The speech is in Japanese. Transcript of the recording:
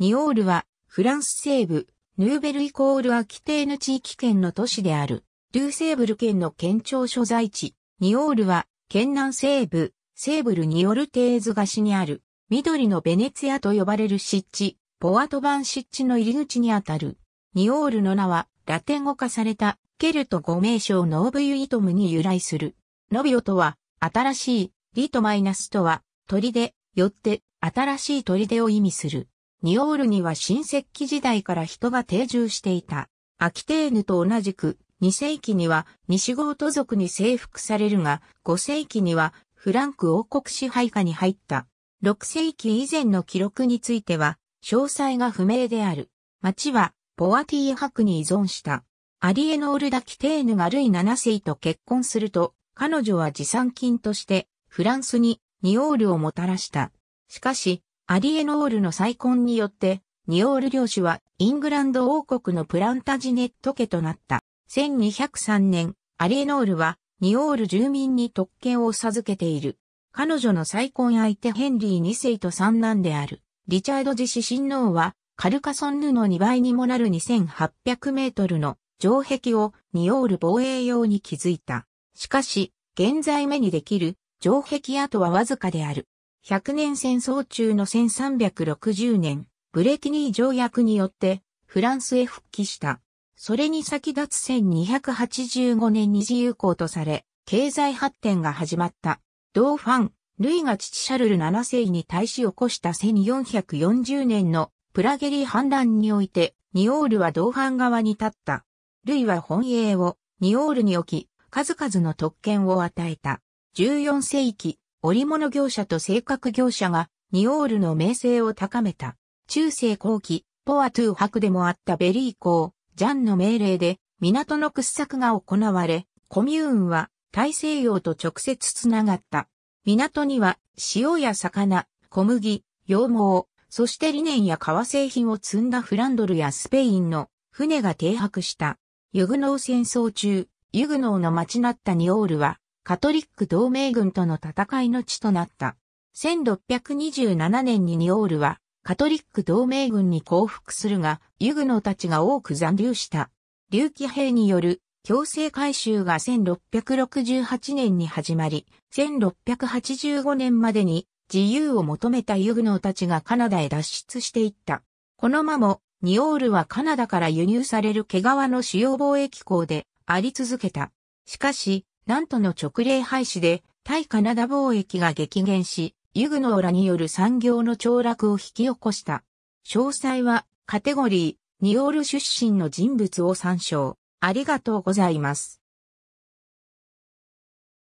ニオールは、フランス西部、ヌーベルイコールアキテーヌ地域圏の都市である、ルーセーブル県の県庁所在地。ニオールは、県南西部、セーブルニオルテーズ菓子にある、緑のベネツィアと呼ばれる湿地、ポアトバン湿地の入り口にあたる。ニオールの名は、ラテン語化された、ケルト語名称ノーブユイトムに由来する。ノビオとは、新しい、リとマイナスとは、鳥で、よって、新しい鳥でを意味する。ニオールには新石器時代から人が定住していた。アキテーヌと同じく、2世紀には西ゴート族に征服されるが、5世紀にはフランク王国支配下に入った。6世紀以前の記録については、詳細が不明である。町は、ポアティー博に依存した。アリエノール・ダ・キテーヌがルイ7世と結婚すると、彼女は持参金として、フランスにニオールをもたらした。しかし、アリエノールの再婚によって、ニオール領主はイングランド王国のプランタジネット家となった。1203年、アリエノールはニオール住民に特権を授けている。彼女の再婚相手ヘンリー2世と三男である、リチャード自死親王は、カルカソンヌの2倍にもなる2800メートルの城壁をニオール防衛用に築いた。しかし、現在目にできる城壁跡はわずかである。100年戦争中の1360年、ブレティニー条約によってフランスへ復帰した。それに先立つ1285年に自由行とされ、経済発展が始まった。同ファン、ルイが父シャルル7世に対し起こした1440年のプラゲリ反乱において、ニオールは同ファン側に立った。ルイは本営をニオールに置き、数々の特権を与えた。14世紀、織物業者と製革業者がニオールの名声を高めた。中世後期、ポアトゥー博でもあったベリー港、ジャンの命令で港の掘削が行われ、コミューンは大西洋と直接つながった。港には塩や魚、小麦、羊毛、そしてリネンや革製品を積んだフランドルやスペインの船が停泊した。ユグノー戦争中、ユグノーの町なったニオールはカトリック同盟軍との戦いの地となった。1627年にニオールはカトリック同盟軍に降伏するが、ユグノたちが多く残留した。竜気兵による強制改修が1668年に始まり、1685年までに自由を求めたユグノーたちがカナダへ脱出していった。この間も、ニオールはカナダから輸入される毛皮の主要貿易港であり続けた。しかし、なんとの直令廃止で、対カナダ貿易が激減し、ユグノーラによる産業の凋落を引き起こした。詳細は、カテゴリー、ニオール出身の人物を参照。ありがとうございます。